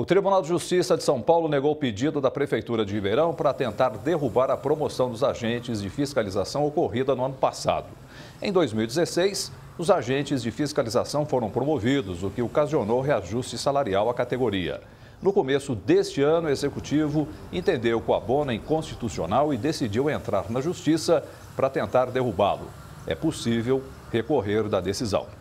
O Tribunal de Justiça de São Paulo negou o pedido da Prefeitura de Ribeirão para tentar derrubar a promoção dos agentes de fiscalização ocorrida no ano passado. Em 2016, os agentes de fiscalização foram promovidos, o que ocasionou reajuste salarial à categoria. No começo deste ano, o executivo entendeu que o abono é inconstitucional e decidiu entrar na justiça para tentar derrubá-lo. É possível recorrer da decisão.